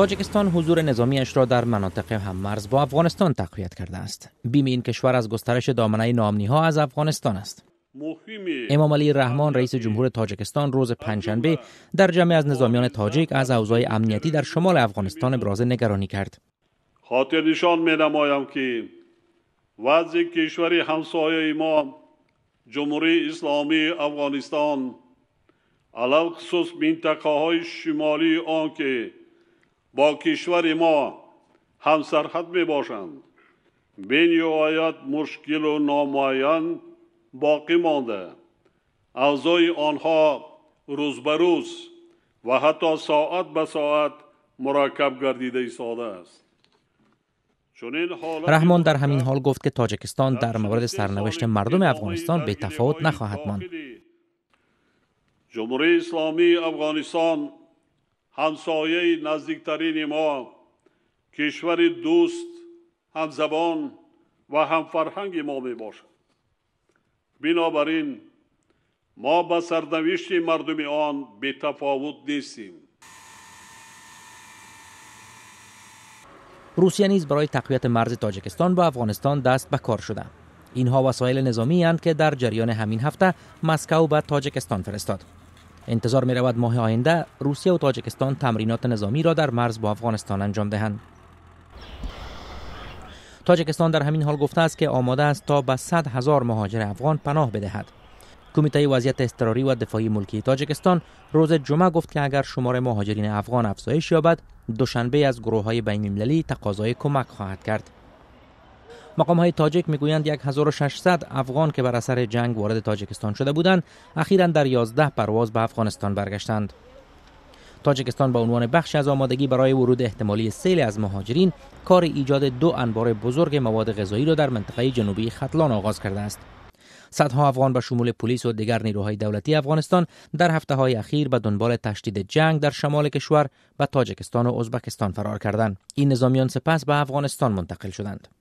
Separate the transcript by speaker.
Speaker 1: تاجیکستان حضور نظامیش را در مناطق هممرز با افغانستان تقویت کرده است. بیم این کشور از گسترش دامنه نامنی ها از افغانستان است. امام علی رحمان رئیس جمهور تاجکستان روز پنجشنبه در جمعی از نظامیان تاجیک از اوضاع امنیتی در شمال افغانستان ابراز نگرانی کرد.
Speaker 2: خاطر نشان می نمایم که وضع کشوری همسایه ما جمهوری اسلامی افغانستان علاوه خصوص منطقه های شمالی آن که با کشور ما سرخط می باشند بین آیات مشکل و نامعین باقی مانده اعضای آنها روز بروز و حتی ساعت به ساعت مراکب گردیده ساده است رحمان
Speaker 1: در همین حال گفت که تاجکستان در مورد سرنوشت مردم افغانستان به تفاوت نخواهد ماند
Speaker 2: جمهوری اسلامی افغانستان همسایه نزدیکترین ما کشور دوست هم زبان و هم فرهنگ ما می باشد بنابراین ما به سرنوشت مردم آن به تفاوت نیستیم
Speaker 1: روسیه نیز برای تقویت مرز تاجکستان با افغانستان دست به کار شده اینها وسایل نظامی هستند که در جریان همین هفته مسکو به تاجکستان فرستاد انتظار می رود ماه آینده روسیه و تاجکستان تمرینات نظامی را در مرز با افغانستان انجام دهند. تاجکستان در همین حال گفته است که آماده است تا به 100 هزار مهاجر افغان پناه بدهد. کمیته وضعیت اضطراری و دفاعی ملکی تاجکستان روز جمعه گفت که اگر شمار مهاجرین افغان افزایش یابد، دوشنبه از گروه های بین تقاضای کمک خواهد کرد. مقام های تاجک میگویند 1600 افغان که بر اثر جنگ وارد تاجکستان شده بودند اخیرا در 11 پرواز به افغانستان برگشتند تاجکستان با عنوان بخش از آمادگی برای ورود احتمالی سیل از مهاجرین کار ایجاد دو انبار بزرگ مواد غذایی را در منطقه جنوبی ختلان آغاز کرده است صدها افغان به شمول پلیس و دیگر نیروهای دولتی افغانستان در هفته های اخیر به دنبال تشدید جنگ در شمال کشور به تاجکستان و ازبکستان فرار کردند این نظامیان سپس به افغانستان منتقل شدند